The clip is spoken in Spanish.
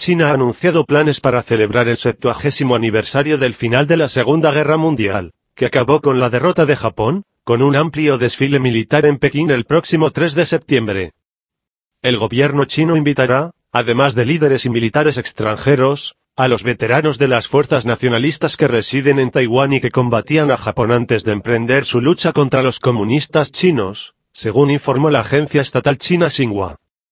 China ha anunciado planes para celebrar el 70 aniversario del final de la Segunda Guerra Mundial, que acabó con la derrota de Japón, con un amplio desfile militar en Pekín el próximo 3 de septiembre. El gobierno chino invitará, además de líderes y militares extranjeros, a los veteranos de las fuerzas nacionalistas que residen en Taiwán y que combatían a Japón antes de emprender su lucha contra los comunistas chinos, según informó la agencia estatal china Xinhua.